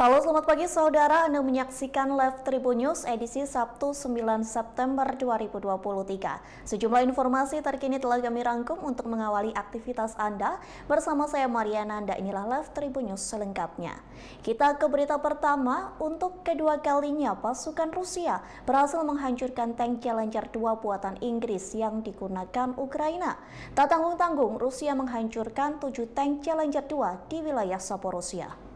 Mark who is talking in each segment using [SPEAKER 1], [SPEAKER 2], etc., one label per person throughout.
[SPEAKER 1] Halo selamat pagi saudara, Anda menyaksikan Live Tribun News edisi Sabtu 9 September 2023. Sejumlah informasi terkini telah kami rangkum untuk mengawali aktivitas Anda. Bersama saya Mariana Anda, inilah Live Tribun News selengkapnya. Kita ke berita pertama, untuk kedua kalinya pasukan Rusia berhasil menghancurkan tank Challenger 2 buatan Inggris yang digunakan Ukraina. Tak tanggung-tanggung, Rusia menghancurkan 7 tank Challenger 2 di wilayah Saporosia.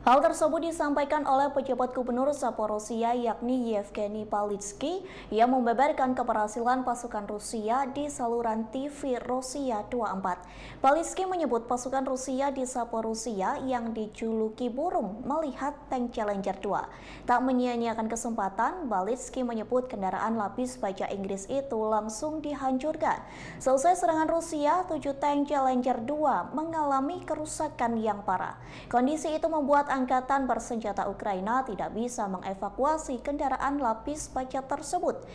[SPEAKER 1] Hal tersebut disampaikan oleh pejabat gubernur Zaporozhia yakni Yevgeny Palitsky yang membeberkan keberhasilan pasukan Rusia di saluran TV Rusia 24. Palitsky menyebut pasukan Rusia di Zaporozhia yang dijuluki burung melihat tank Challenger 2. Tak menyia-nyiakan kesempatan, Palitsky menyebut kendaraan lapis baja Inggris itu langsung dihancurkan. Selesai serangan Rusia, 7 tank Challenger 2 mengalami kerusakan yang parah. Kondisi itu membuat Angkatan Bersenjata Ukraina tidak bisa mengevakuasi kendaraan lapis baja tersebut.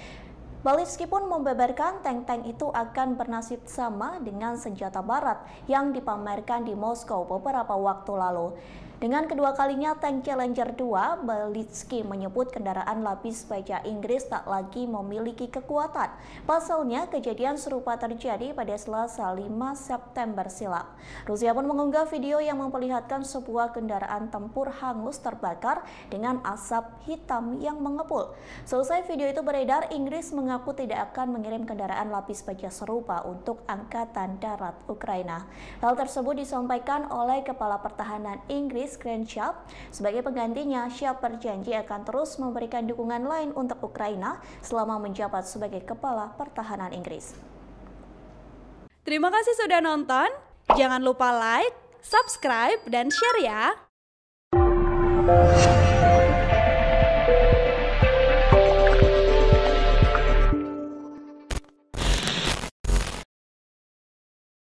[SPEAKER 1] Baliski pun membeberkan tank-tank itu akan bernasib sama dengan senjata barat yang dipamerkan di Moskow beberapa waktu lalu. Dengan kedua kalinya tank Challenger 2, Belitsky menyebut kendaraan lapis baja Inggris tak lagi memiliki kekuatan. Pasalnya, kejadian serupa terjadi pada Selasa 5 September silam. Rusia pun mengunggah video yang memperlihatkan sebuah kendaraan tempur hangus terbakar dengan asap hitam yang mengepul. Selesai video itu beredar, Inggris mengaku tidak akan mengirim kendaraan lapis baja serupa untuk Angkatan Darat Ukraina. Hal tersebut disampaikan oleh Kepala Pertahanan Inggris Screenshot. Shop. Sebagai penggantinya, Shop berjanji akan terus memberikan dukungan lain untuk Ukraina selama menjabat sebagai Kepala Pertahanan Inggris.
[SPEAKER 2] Terima kasih sudah nonton. Jangan lupa like, subscribe, dan share ya.